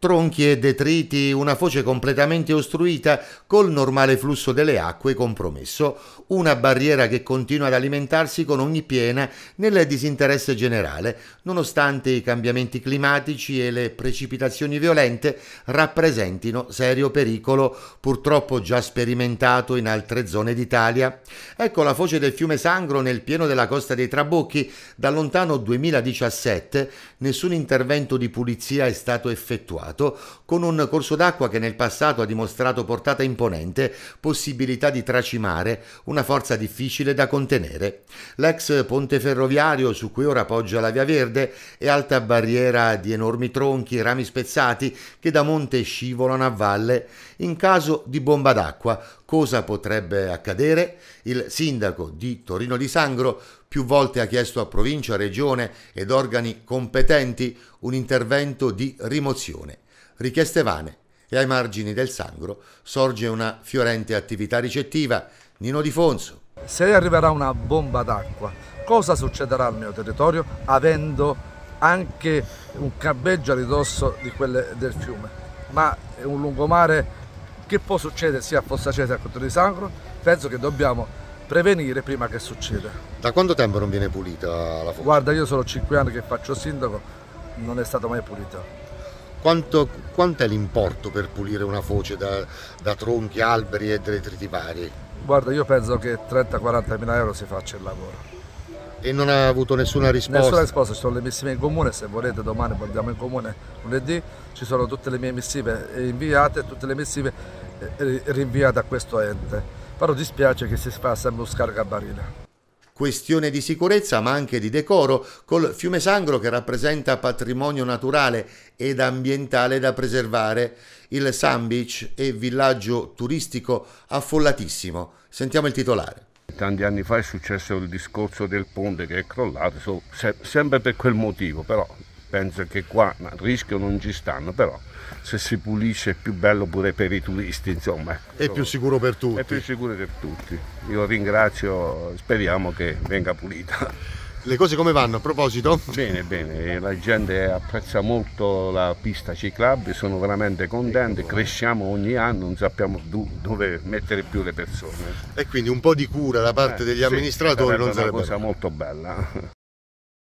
tronchi e detriti, una foce completamente ostruita col normale flusso delle acque compromesso, una barriera che continua ad alimentarsi con ogni piena nel disinteresse generale, nonostante i cambiamenti climatici e le precipitazioni violente rappresentino serio pericolo purtroppo già sperimentato in altre zone d'Italia. Ecco la foce del fiume Sangro nel pieno della costa dei Trabocchi, da lontano 2017 nessun intervento di pulizia è stato effettuato passato, con un corso d'acqua che nel passato ha dimostrato portata imponente, possibilità di tracimare, una forza difficile da contenere. L'ex ponte ferroviario su cui ora poggia la Via Verde è alta barriera di enormi tronchi e rami spezzati che da monte scivolano a valle. In caso di bomba d'acqua, cosa potrebbe accadere? Il sindaco di Torino di Sangro più volte ha chiesto a provincia, regione ed organi competenti un intervento di rimozione richieste vane e ai margini del Sangro sorge una fiorente attività ricettiva. Nino Di Fonso. Se arriverà una bomba d'acqua, cosa succederà al mio territorio avendo anche un campeggio a ridosso quelle, del fiume? Ma è un lungomare che può succedere sia a Fossacese che a Cotone di Sangro? Penso che dobbiamo prevenire prima che succeda. Da quanto tempo non viene pulita la fossa? Guarda, io sono 5 anni che faccio sindaco, non è stata mai pulita. Quanto, quanto è l'importo per pulire una foce da, da tronchi, alberi e detriti vari? Guarda, io penso che 30-40 mila euro si faccia il lavoro. E non ha avuto nessuna risposta? Nessuna risposta, ci sono le missive in comune, se volete domani andiamo in comune, lunedì ci sono tutte le mie missive inviate e tutte le missive eh, rinviate a questo ente. Però dispiace che si fa sempre un scargabarile questione di sicurezza ma anche di decoro, col fiume Sangro che rappresenta patrimonio naturale ed ambientale da preservare. Il Sun Beach è villaggio turistico affollatissimo. Sentiamo il titolare. Tanti anni fa è successo il discorso del ponte che è crollato, sempre per quel motivo, però penso che qua il rischio non ci stanno, però se si pulisce è più bello pure per i turisti, insomma. Ecco. È più sicuro per tutti. È più sicuro per tutti. Io ringrazio, speriamo che venga pulita. Le cose come vanno a proposito? Bene, bene, la gente apprezza molto la pista ciclabile, sono veramente contenti, ecco. cresciamo ogni anno, non sappiamo dove mettere più le persone. E quindi un po' di cura da parte eh, degli eh, amministratori non sarebbe... È una cosa molto bella.